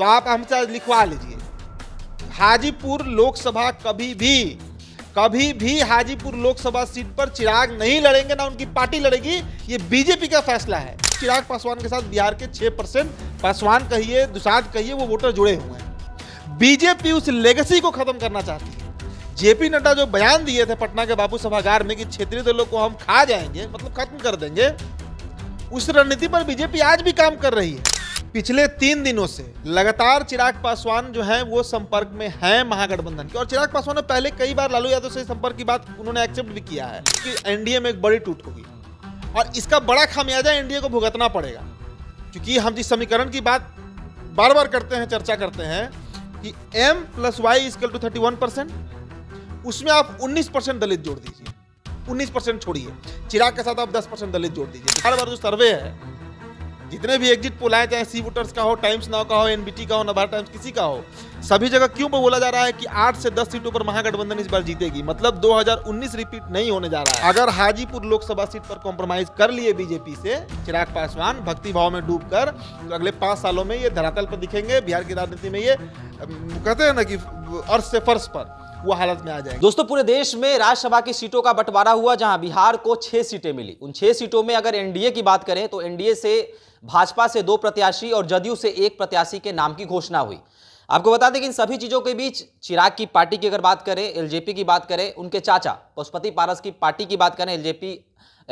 तो आप हमसे लिखवा लीजिए हाजीपुर लोकसभा कभी भी कभी भी हाजीपुर लोकसभा सीट पर चिराग नहीं लड़ेंगे ना उनकी पार्टी लड़ेगी ये बीजेपी का फैसला है चिराग पासवान के साथ बिहार के छः परसेंट पासवान कहिए दुसाद कहिए वो वोटर जुड़े हुए हैं बीजेपी उस लेगेसी को खत्म करना चाहती है जेपी नड्डा जो बयान दिए थे पटना के बापू सभागार में कि क्षेत्रीय दलों को हम खा जाएंगे मतलब खत्म कर देंगे उस रणनीति पर बीजेपी आज भी काम कर रही है पिछले तीन दिनों से लगातार चिराग पासवान जो है वो संपर्क में है महागठबंधन के और चिराग पासवान ने पहले कई बार लालू यादव से संपर्क की बात उन्होंने एक्सेप्ट भी किया है कि एनडीए में एक बड़ी टूट होगी और इसका बड़ा खामियाजा एनडीए को भुगतना पड़ेगा क्योंकि हम जिस समीकरण की बात बार बार करते हैं चर्चा करते हैं कि M plus Y is equal to thirty one percent उसमें आप उन्नीस परसेंट दलित जोड़ दीजिए उन्नीस परसेंट छोड़िए चिराग के साथ आप दस परसेंट दलित जोड़ दीजिए हर बार जो सर्वे है जितने भी एग्जिट पोल आए चाहे सी वोटर्स का हो टाइम्स नाव का हो एनबीटी का हो नवार टाइम्स किसी का हो सभी जगह क्यों बोला जा रहा है कि 8 से 10 सीटों पर महागठबंधन इस बार जीतेगी मतलब 2019 रिपीट नहीं होने जा रहा है अगर हाजीपुर लोकसभा सीट पर कॉम्प्रोमाइज कर लिए बीजेपी से चिराग पासवान भक्ति भाव में डूब कर तो अगले पांच सालों में ये धरातल पर दिखेंगे बिहार की राजनीति में ये कहते हैं ना कि अर्थ से फर्श पर वो हालत में आ जाए दोस्तों पूरे देश में राज्यसभा की सीटों का बंटवारा हुआ जहां बिहार को छह सीटें मिली उन छह सीटों में अगर एनडीए की बात करें तो एनडीए से भाजपा से दो प्रत्याशी और जदयू से एक प्रत्याशी के नाम की घोषणा हुई आपको बता दें कि इन सभी चीजों के बीच चिराग की पार्टी की अगर बात करें एलजेपी की बात करें उनके चाचा पशुपति पारस की पार्टी की बात करें एलजेपी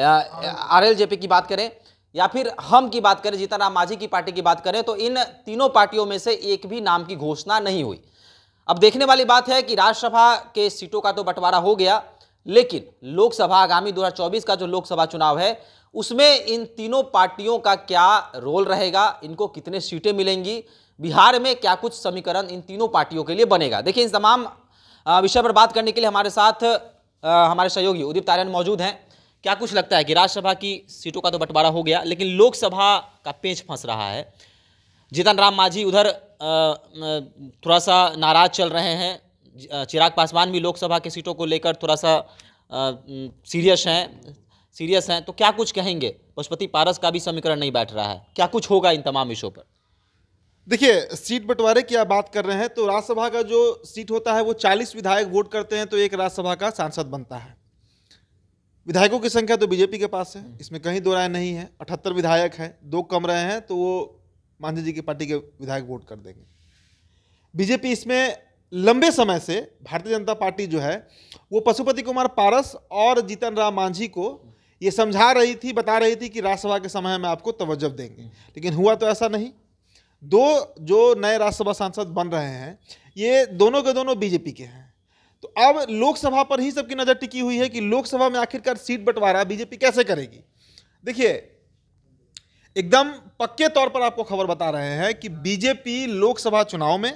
आरएलजेपी की बात करें या फिर हम की बात करें जीतन राम मांझी की पार्टी की बात करें तो इन तीनों पार्टियों में से एक भी नाम की घोषणा नहीं हुई अब देखने वाली बात है कि राज्यसभा के सीटों का तो बंटवारा हो गया लेकिन लोकसभा आगामी 2024 का जो लोकसभा चुनाव है उसमें इन तीनों पार्टियों का क्या रोल रहेगा इनको कितने सीटें मिलेंगी बिहार में क्या कुछ समीकरण इन तीनों पार्टियों के लिए बनेगा देखिए इन तमाम विषय पर बात करने के लिए हमारे साथ हमारे सहयोगी उदित तारायण मौजूद हैं क्या कुछ लगता है कि राज्यसभा की सीटों का तो बंटवारा हो गया लेकिन लोकसभा का पेंच फंस रहा है जीतन राम मांझी उधर थोड़ा सा नाराज चल रहे हैं चिराग पासवान भी लोकसभा की सीटों को लेकर थोड़ा सा सीरियस हैं सीरियस हैं तो क्या कुछ कहेंगे पशुपति पारस का भी समीकरण नहीं बैठ रहा है क्या कुछ होगा इन तमाम विषयों पर देखिए सीट बंटवारे की आप बात कर रहे हैं तो राज्यसभा का जो सीट होता है वो 40 विधायक वोट करते हैं तो एक राज्यसभा का सांसद बनता है विधायकों की संख्या तो बीजेपी के पास है इसमें कहीं दो राय नहीं है अठहत्तर विधायक हैं दो कम रहे हैं तो वो मांझी जी की पार्टी के विधायक वोट कर देंगे बीजेपी इसमें लंबे समय से भारतीय जनता पार्टी जो है वो पशुपति कुमार पारस और जीतन राम मांझी को ये समझा रही थी बता रही थी कि राज्यसभा के समय में आपको तवज्जब देंगे लेकिन हुआ तो ऐसा नहीं दो जो नए राज्यसभा सांसद बन रहे हैं ये दोनों के दोनों बीजेपी के हैं तो अब लोकसभा पर ही सबकी नज़र टिकी हुई है कि लोकसभा में आखिरकार सीट बंटवारा बीजेपी कैसे करेगी देखिए एकदम पक्के तौर पर आपको खबर बता रहे हैं कि बीजेपी लोकसभा चुनाव में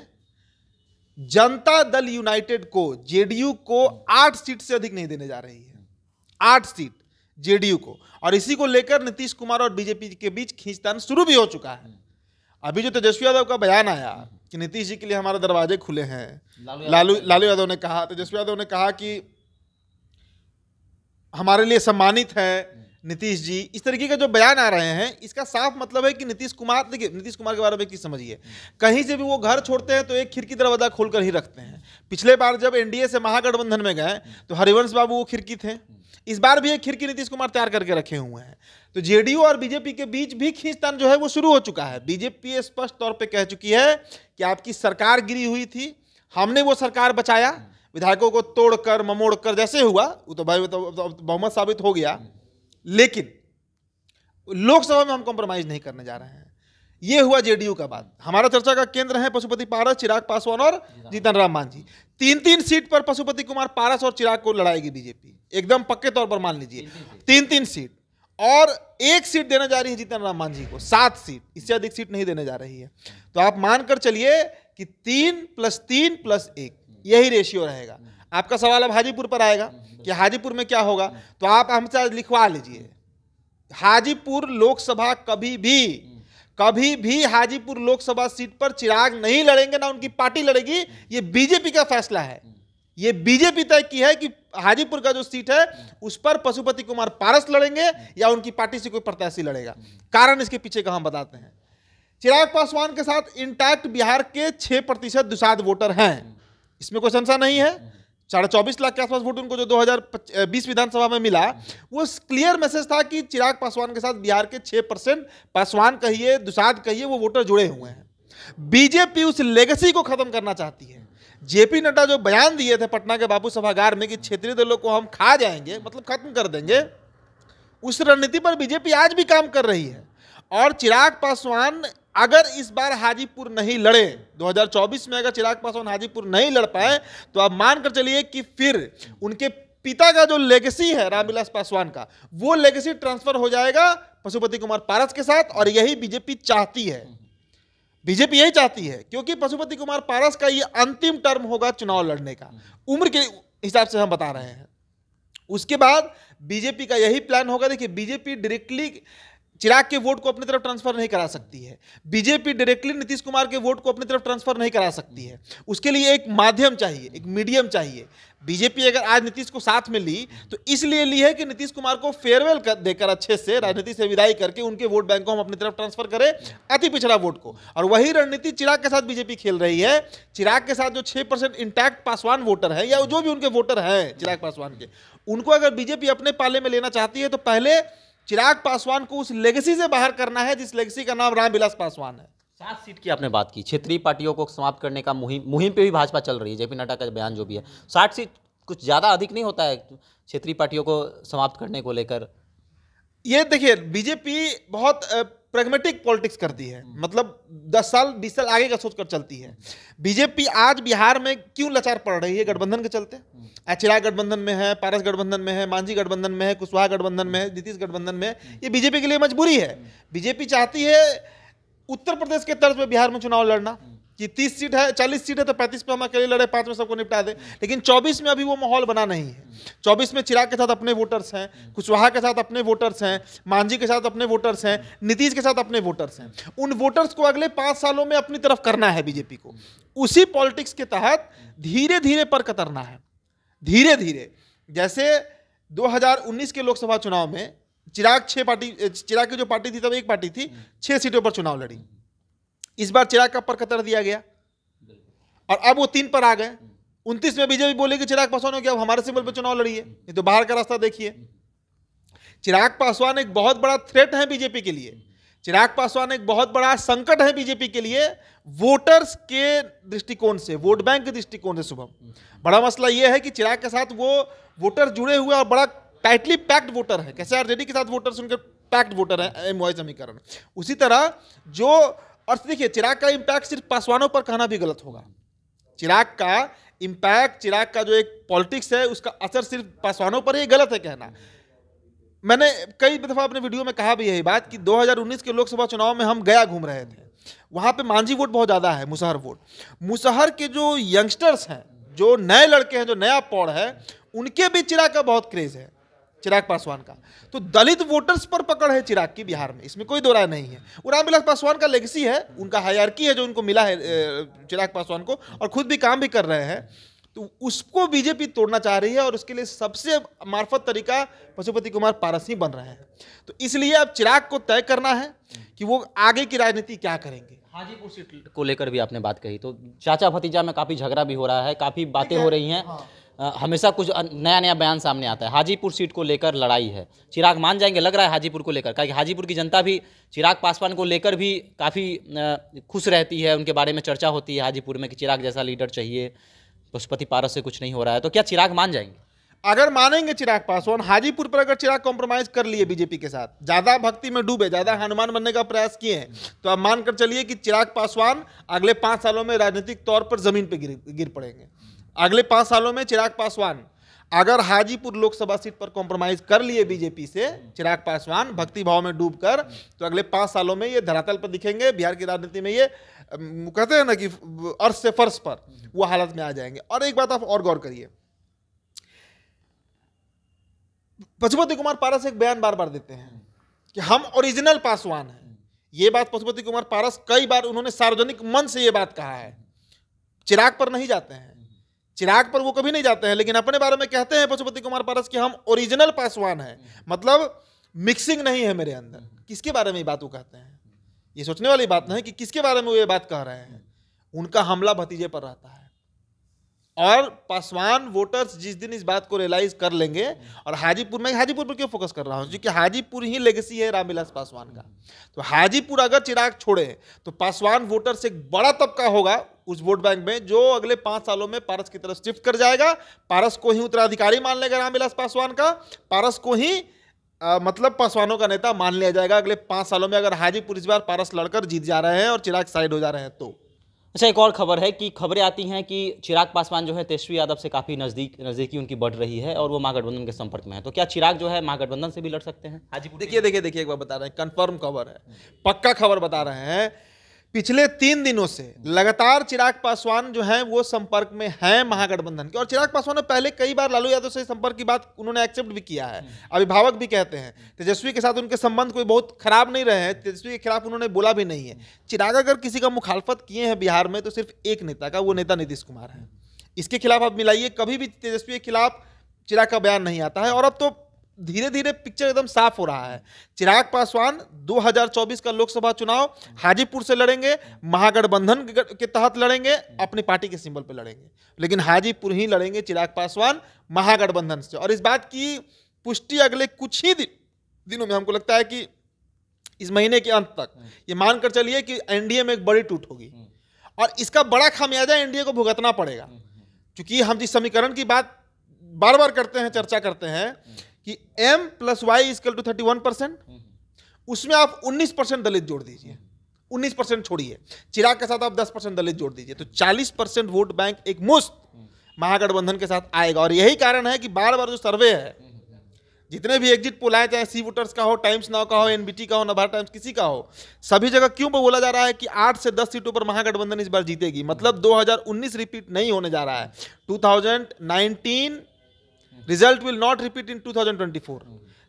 जनता दल यूनाइटेड को जेडीयू को आठ सीट से अधिक नहीं देने जा रही है आठ सीट जेडीयू को और इसी को लेकर नीतीश कुमार और बीजेपी के बीच खींचतान शुरू भी हो चुका है अभी जो तेजस्वी यादव का बयान आया कि नीतीश जी के लिए हमारे दरवाजे खुले हैं लालू लालू यादव ने कहा तेजस्वी यादव ने कहा कि हमारे लिए सम्मानित है नीतीश जी इस तरीके का जो बयान आ रहे हैं इसका साफ मतलब है कि नीतीश कुमार देखिए नीतीश कुमार के बारे में चीज़ समझिए कहीं से भी वो घर छोड़ते हैं तो एक खिड़की दरवाजा खोलकर ही रखते हैं पिछले बार जब एनडीए से महागठबंधन में गए तो हरिवंश बाबू वो खिड़की थे इस बार भी एक खिड़की नीतीश कुमार तैयार करके रखे हुए हैं तो जेडीयू और बीजेपी के बीच भी खींचतान जो है वो शुरू हो चुका है बीजेपी स्पष्ट तौर पर कह चुकी है कि आपकी सरकार गिरी हुई थी हमने वो सरकार बचाया विधायकों को तोड़कर ममोड़कर जैसे हुआ वो तो भाई तो, तो, तो बहुमत साबित हो गया लेकिन लोकसभा में हम कॉम्प्रोमाइज नहीं करने जा रहे हैं यह हुआ जेडीयू का बात हमारा चर्चा का केंद्र है पशुपति पारस चिराग पासवान और जीतन राम मांझी तीन तीन सीट पर पशुपति कुमार पारस और चिराग को लड़ाएगी बीजेपी एकदम पक्के तौर पर मान लीजिए तीन तीन सीट और एक सीट देने जा रही है जीतन राम मांझी को सात सीट इससे अधिक सीट नहीं देने जा रही है तो आप मानकर चलिए कि तीन प्लस तीन प्लस एक यही रेशियो रहेगा आपका सवाल अब हाजीपुर पर आएगा कि हाजीपुर में क्या होगा तो आप हमसे लिखवा लीजिए हाजीपुर लोकसभा कभी भी कभी भी हाजीपुर लोकसभा सीट पर चिराग नहीं लड़ेंगे ना उनकी पार्टी लड़ेगी ये बीजेपी का फैसला है ये बीजेपी तय की है कि हाजीपुर का जो सीट है उस पर पशुपति कुमार पारस लड़ेंगे या उनकी पार्टी से कोई प्रत्याशी लड़ेगा कारण इसके पीछे का हम बताते हैं चिराग पासवान के साथ इंटैक्ट बिहार के छह प्रतिशत दुसाद वोटर हैं इसमें कोई संशा नहीं है साढ़े चौबीस लाख के आसपास वोट उनको जो 2020 विधानसभा में मिला वो क्लियर मैसेज था कि चिराग पासवान के साथ बिहार के छह परसेंट पासवान कहिए दुसाद कहिए वो वोटर जुड़े हुए हैं बीजेपी उस लेगेसी को खत्म करना चाहती है जेपी नड्डा जो बयान दिए थे पटना के बापू सभागार में कि क्षेत्रीय दलों को हम खा जाएंगे मतलब खत्म कर देंगे उस रणनीति पर बीजेपी आज भी काम कर रही है और चिराग पासवान अगर इस बार हाजीपुर नहीं लड़े 2024 में अगर चिराग पासवान हाजीपुर नहीं लड़ पाए तो आप मानकर चलिए कि फिर उनके पिता का जो लेगेसी है रामविलास पासवान का वो लेगेसी ट्रांसफर हो जाएगा पशुपति कुमार पारस के साथ और यही बीजेपी चाहती है बीजेपी यही चाहती है क्योंकि पशुपति कुमार पारस का ये अंतिम टर्म होगा चुनाव लड़ने का उम्र के हिसाब से हम बता रहे हैं उसके बाद बीजेपी का यही प्लान होगा देखिए बीजेपी डायरेक्टली चिराग के वोट को अपनी तरफ ट्रांसफर नहीं करा सकती है बीजेपी डायरेक्टली नीतीश कुमार के वोट को अपनी तरफ ट्रांसफर नहीं करा सकती है उसके लिए एक माध्यम चाहिए एक मीडियम चाहिए बीजेपी अगर आज नीतीश को साथ में ली तो इसलिए ली है कि नीतीश कुमार को फेयरवेल कर देकर अच्छे से राजनीति से विदाई करके उनके वोट बैंक को हम अपनी तरफ ट्रांसफर करें अति पिछड़ा वोट को और वही रणनीति चिराग के साथ बीजेपी खेल रही है चिराग के साथ जो छह परसेंट इंटैक्ट पासवान वोटर है या जो भी उनके वोटर हैं चिराग पासवान के उनको अगर बीजेपी अपने पाले में लेना चाहती है तो पहले चिराग पासवान को उस लेगेसी से बाहर करना है जिस लेगेसी का नाम रामविलास पासवान है सात सीट की आपने बात की क्षेत्रीय पार्टियों को समाप्त करने का मुहिम मुहिम पे भी भाजपा चल रही है जेपी नड्डा का बयान जो भी है साठ सीट कुछ ज़्यादा अधिक नहीं होता है क्षेत्रीय पार्टियों को समाप्त करने को लेकर ये देखिए बीजेपी बहुत प्रेगमेटिक पॉलिटिक्स करती है हम्म। मतलब दस साल बीस साल आगे का सोचकर चलती है बीजेपी आज बिहार में क्यों लचार पड़ रही है गठबंधन के चलते अचिरा हम्म। गठबंधन में है पारस गठबंधन में है मांझी गठबंधन में है कुशवाहा गठबंधन में है नीतीश गठबंधन में हम्म। ये बीजेपी के लिए मजबूरी है बीजेपी चाहती है उत्तर प्रदेश के तर्ज में बिहार में चुनाव लड़ना कि तीस सीट है चालीस सीट है तो पैंतीस पे हम अकेले लड़े पांच में सबको निपटा दें लेकिन चौबीस में अभी वो माहौल बना नहीं है चौबीस में चिराग के साथ अपने वोटर्स हैं कुशवाहा के साथ अपने वोटर्स हैं मांझी के साथ अपने वोटर्स हैं नीतीश के साथ अपने वोटर्स हैं उन वोटर्स को अगले पांच सालों में अपनी तरफ करना है बीजेपी को उसी पॉलिटिक्स के तहत धीरे धीरे पर कतरना है धीरे धीरे जैसे दो के लोकसभा चुनाव में चिराग छः पार्टी चिराग की जो पार्टी थी तब एक पार्टी थी छह सीटों पर चुनाव लड़ी इस बार चिराग का पर कतर दिया गया और अब वो तीन पर आ गए उनतीस में बीजेपी कि चिराग पासवान हो गया अब हमारे सिंबल पर चुनाव लड़िए नहीं तो बाहर का रास्ता देखिए चिराग पासवान एक बहुत बड़ा थ्रेट है बीजेपी के लिए चिराग पासवान एक बहुत बड़ा संकट है बीजेपी के लिए वोटर्स के दृष्टिकोण से वोट बैंक के दृष्टिकोण से शुभम बड़ा मसला यह है कि चिराग के साथ वो वोटर जुड़े हुए और बड़ा टाइटली पैक्ड वोटर है कैसे आरजेडी के साथ वोटर्स उनके पैक्ड वोटर है एम वाई समीकरण उसी तरह जो और तो देखिए चिराग का इम्पैक्ट सिर्फ पासवानों पर कहना भी गलत होगा चिराग का इम्पैक्ट चिराग का जो एक पॉलिटिक्स है उसका असर सिर्फ पासवानों पर ही गलत है कहना मैंने कई दफ़ा अपने वीडियो में कहा भी यही बात कि 2019 के लोकसभा चुनाव में हम गया घूम रहे थे वहां पे मांझी वोट बहुत ज़्यादा है मुसहर वोट मुसहर के जो यंगस्टर्स हैं जो नए लड़के हैं जो नया पौड़ है उनके भी चिराग का बहुत क्रेज़ है चिराग पासवान का तो दलित वोटर्स पर पकड़ है चिराग की बिहार में इसमें कोई दो नहीं है वो रामविलास पासवान का लेगेसी है उनका हायरकी है जो उनको मिला है चिराग पासवान को और खुद भी काम भी कर रहे हैं तो उसको बीजेपी तोड़ना चाह रही है और उसके लिए सबसे मार्फत तरीका पशुपति कुमार पारस ही बन रहे हैं तो इसलिए अब चिराग को तय करना है कि वो आगे की राजनीति क्या करेंगे हाजीपुर सीट को लेकर भी आपने बात कही तो चाचा भतीजा में काफी झगड़ा भी हो रहा है काफी बातें हो रही हैं हाँ। हमेशा कुछ नया नया बयान सामने आता है हाजीपुर सीट को लेकर लड़ाई है चिराग मान जाएंगे लग रहा है हाजीपुर को लेकर क्योंकि हाजीपुर की जनता भी चिराग पासवान को लेकर भी काफ़ी खुश रहती है उनके बारे में चर्चा होती है हाजीपुर में कि चिराग जैसा लीडर चाहिए पशुपति पारस से कुछ नहीं हो रहा है तो क्या चिराग मान जाएंगे अगर मानेंगे चिराग पासवान हाजीपुर पर अगर चिराग कॉम्प्रोमाइज कर लिए बीजेपी के साथ ज्यादा भक्ति में डूबे ज्यादा हनुमान बनने का प्रयास किए हैं तो आप मानकर चलिए कि चिराग पासवान अगले पांच सालों में राजनीतिक तौर पर जमीन पर गिर गिर पड़ेंगे अगले पांच सालों में चिराग पासवान अगर हाजीपुर लोकसभा सीट पर कॉम्प्रोमाइज कर लिए बीजेपी से चिराग पासवान भक्ति भाव में डूबकर तो अगले पांच सालों में ये धरातल पर दिखेंगे बिहार की राजनीति में ये कहते हैं ना कि अर्श से फर्श पर वो हालत में आ जाएंगे और एक बात आप और गौर करिए पशुपति कुमार पारस एक बयान बार बार देते हैं कि हम ओरिजिनल पासवान हैं ये बात पशुपति कुमार पारस कई बार उन्होंने सार्वजनिक मन से ये बात कहा है चिराग पर नहीं जाते हैं चिराग पर वो कभी नहीं जाते हैं लेकिन अपने बारे में कहते हैं पशुपति कुमार पारस कि हम ओरिजिनल पासवान हैं मतलब मिक्सिंग नहीं है मेरे अंदर किसके बारे में ये बात वो कहते हैं ये सोचने वाली बात नहीं कि किसके बारे में वो ये बात कह रहे हैं उनका हमला भतीजे पर रहता है और पासवान वोटर्स जिस दिन इस बात को रियलाइज कर लेंगे और हाजीपुर में हाजीपुर पर क्यों फोकस कर रहा हूँ क्योंकि हाजीपुर ही लेगेसी है रामविलास पासवान का तो हाजीपुर अगर चिराग छोड़े तो पासवान वोटर्स एक बड़ा तबका होगा उस वोट बैंक में जो अगले पांच सालों में पारस की तरफ शिफ्ट कर जाएगा पारस को ही उत्तराधिकारी मान लेगा रामविलास पासवान का पारस को ही आ, मतलब पासवानों का नेता मान लिया जाएगा अगले पांच सालों में अगर हाजीपुर इस बार पारस लड़कर जीत जा रहे हैं और चिराग साइड हो जा रहे हैं तो अच्छा एक और खबर है कि खबरें आती हैं कि चिराग पासवान जो है तेजस्वी यादव से काफ़ी नज़दीक नज़दीकी उनकी बढ़ रही है और वो महागठबंधन के संपर्क में है तो क्या चिराग जो है महागठबंधन से भी लड़ सकते हैं हाजीपुर देखिए देखिए देखिए एक बार बता रहे हैं कन्फर्म खबर है पक्का खबर बता रहे हैं पिछले तीन दिनों से लगातार चिराग पासवान जो है वो संपर्क में हैं महागठबंधन के और चिराग पासवान ने पहले कई बार लालू यादव से संपर्क की बात उन्होंने एक्सेप्ट भी किया है हम्म। अभिभावक भी कहते हैं तेजस्वी के साथ उनके संबंध कोई बहुत खराब नहीं रहे हैं तेजस्वी के खिलाफ उन्होंने बोला भी नहीं है चिराग अगर किसी का मुखालफत किए हैं बिहार में तो सिर्फ एक नेता का वो नेता नीतीश कुमार है इसके खिलाफ आप मिलाइए कभी भी तेजस्वी के खिलाफ चिराग का बयान नहीं आता है और अब तो धीरे धीरे पिक्चर एकदम साफ हो रहा है चिराग पासवान 2024 का लोकसभा चुनाव हाजीपुर से लड़ेंगे महागठबंधन के तहत लड़ेंगे अपनी पार्टी के सिंबल पर लड़ेंगे लेकिन हाजीपुर ही लड़ेंगे चिराग पासवान महागठबंधन से और इस बात की पुष्टि अगले कुछ ही दिन, दिनों में हमको लगता है कि इस महीने के अंत तक ये मानकर चलिए कि एनडीए में एक बड़ी टूट होगी और इसका बड़ा खामियाजा एनडीए को भुगतना पड़ेगा क्योंकि हम जिस समीकरण की बात बार बार करते हैं चर्चा करते हैं कि m plus Y is equal to thirty one percent उसमें आप 19 परसेंट दलित जोड़ दीजिए 19 परसेंट छोड़िए चिराग के साथ आप 10 परसेंट दलित जोड़ दीजिए तो 40 परसेंट वोट बैंक एक मुस्त हम्म। महागठबंधन के साथ आएगा और यही कारण है कि बार बार जो सर्वे है हम्म, हम्म, जितने भी एग्जिट पोल आए चाहे सी वोटर्स का हो टाइम्स नाव का हो एनबीटी का हो नभार टाइम्स किसी का हो सभी जगह क्यों बोला जा रहा है कि आठ से दस सीटों पर महागठबंधन इस बार जीतेगी मतलब 2019 रिपीट नहीं होने जा रहा है 2019 result will not repeat in 2024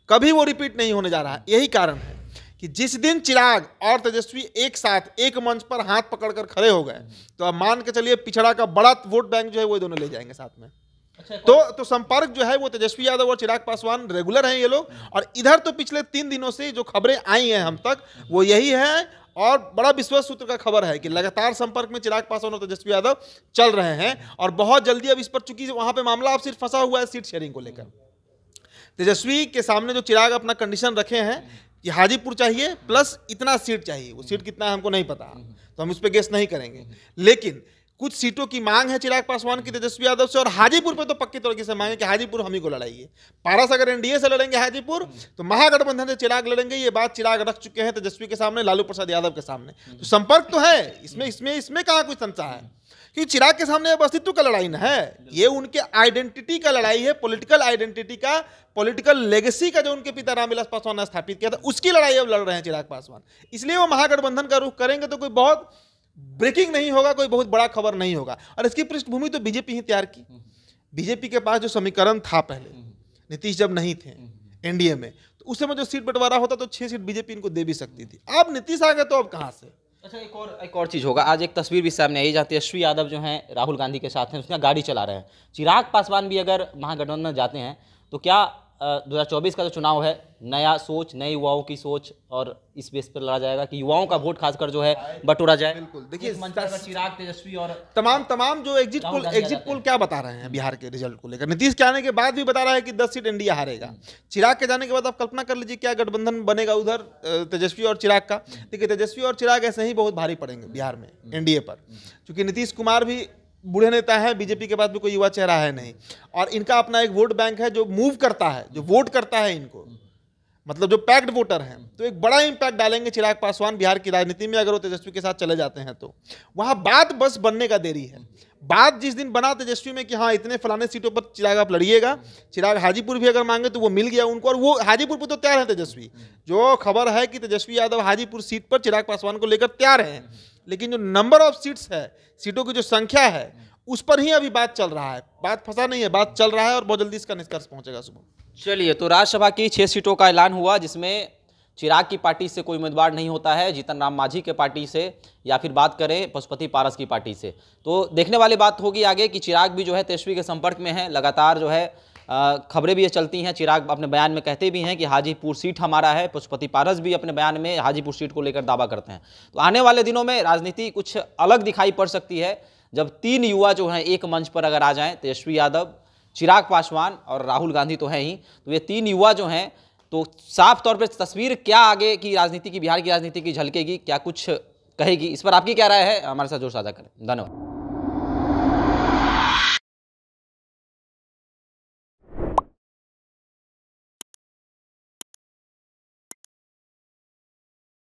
कभी वो रिपीट नहीं होने जा रहा है यही कारण है कि जिस दिन चिराग और तेजस्वी एक साथ एक मंच पर हाथ पकड़कर खड़े हो गए तो अब मान के चलिए पिछड़ा का बड़ा वोट बैंक जो है वो दोनों ले जाएंगे साथ में अच्छा, तो तो संपर्क जो है वो तेजस्वी यादव और चिराग पासवान रेगुलर हैं ये लोग और इधर तो पिछले तीन दिनों से जो खबरें आई हैं हम तक वो यही है और बड़ा विश्वास सूत्र का खबर है कि लगातार संपर्क में चिराग पासवान और तेजस्वी यादव चल रहे हैं और बहुत जल्दी अब इस पर चुकी वहां पे मामला अब सिर्फ फंसा हुआ है सीट शेयरिंग को लेकर तेजस्वी के सामने जो चिराग अपना कंडीशन रखे हैं कि हाजीपुर चाहिए प्लस इतना सीट चाहिए वो सीट कितना है हमको नहीं पता तो हम उस पर गेस नहीं करेंगे लेकिन कुछ सीटों की मांग है चिराग पासवान की तेजस्वी यादव से और हाजीपुर पे तो पक्की तरीके से मांगे कि हाजीपुर हम ही को लड़ाइए पारस अगर एनडीए से लड़ेंगे हाजीपुर तो महागठबंधन से चिराग लड़ेंगे ये बात चिराग रख चुके हैं तेजस्वी के सामने लालू प्रसाद यादव के सामने तो संपर्क तो है इसमें इसमें इसमें कहाँ कोई संसा है क्योंकि चिराग के सामने अब अस्तित्व का लड़ाई ना है ये उनके आइडेंटिटी का लड़ाई है पॉलिटिकल आइडेंटिटी का पॉलिटिकल लेगेसी का जो उनके पिता रामविलास पासवान ने स्थापित किया था उसकी लड़ाई अब लड़ रहे हैं चिराग पासवान इसलिए वो महागठबंधन का रुख करेंगे तो कोई बहुत ब्रेकिंग नहीं होगा कोई बहुत बड़ा खबर नहीं होगा और इसकी पृष्ठभूमि तो बीजेपी ही तैयार की हम्म। बीजेपी के पास जो समीकरण था पहले हम्म। नीतीश जब नहीं थे हम्म। एनडीए में तो उस समय जो सीट बंटवारा होता तो छह सीट बीजेपी इनको दे भी सकती थी अब नीतीश आ गए तो अब कहाँ से अच्छा एक और एक और चीज़ होगा आज एक तस्वीर भी सामने आई जाती है तेजस्वी यादव जो हैं राहुल गांधी के साथ हैं उसमें गाड़ी चला रहे हैं चिराग पासवान भी अगर महागठबंधन जाते हैं तो क्या 2024 का जो चुनाव है नया सोच नए युवाओं की सोच और इस बेस पर लड़ा जाएगा कि युवाओं का वोट खासकर जो है बटोरा जाए बिल्कुल देखिए चिराग तेजस्वी और तमाम तमाम जो एग्जिट पोल एग्जिट पोल क्या बता रहे हैं बिहार के रिजल्ट को लेकर नीतीश के आने के बाद भी बता रहा है कि दस सीट इंडिया हारेगा हम्म। चिराग के जाने के बाद आप कल्पना कर लीजिए क्या गठबंधन बनेगा उधर तेजस्वी और चिराग का देखिए तेजस्वी और चिराग ऐसे ही बहुत भारी पड़ेंगे बिहार में हम्म। एनडीए पर चूंकि हम्म। नीतीश कुमार भी बूढ़े नेता हैं बीजेपी के बाद भी कोई युवा चेहरा है नहीं और इनका अपना एक वोट बैंक है जो मूव करता है जो वोट करता है इनको मतलब जो पैक्ड वोटर हैं तो एक बड़ा इम्पैक्ट डालेंगे चिराग पासवान बिहार की राजनीति में अगर वो तेजस्वी के साथ चले जाते हैं तो वहाँ बात बस बनने का देरी है बात जिस दिन बना तेजस्वी में कि हाँ इतने फलाने सीटों पर चिराग आप लड़िएगा चिराग हाजीपुर भी अगर मांगे तो वो मिल गया उनको और वो हाजीपुर पर तो तैयार है तेजस्वी जो खबर है कि तेजस्वी यादव हाजीपुर सीट पर चिराग पासवान को लेकर तैयार हैं लेकिन जो नंबर ऑफ सीट्स है सीटों की जो संख्या है उस पर ही अभी बात चल रहा है बात फंसा नहीं है बात चल रहा है और बहुत जल्दी इसका निष्कर्ष पहुंचेगा सुबह चलिए तो राज्यसभा की छह सीटों का ऐलान हुआ जिसमें चिराग की पार्टी से कोई उम्मीदवार नहीं होता है जीतन राम मांझी के पार्टी से या फिर बात करें पशुपति पारस की पार्टी से तो देखने वाली बात होगी आगे कि चिराग भी जो है तेजस्वी के संपर्क में है लगातार जो है खबरें भी ये चलती हैं चिराग अपने बयान में कहते भी हैं कि हाजीपुर सीट हमारा है पशुपति पारस भी अपने बयान में हाजीपुर सीट को लेकर दावा करते हैं तो आने वाले दिनों में राजनीति कुछ अलग दिखाई पड़ सकती है जब तीन युवा जो हैं एक मंच पर अगर आ जाएं तेजस्वी तो यादव चिराग पासवान और राहुल गांधी तो हैं ही तो ये तीन युवा जो हैं तो साफ तौर पर तस्वीर क्या आगे की राजनीति की बिहार की राजनीति की झलकेगी क्या कुछ कहेगी इस पर आपकी क्या राय है हमारे साथ जोर साझा करें धन्यवाद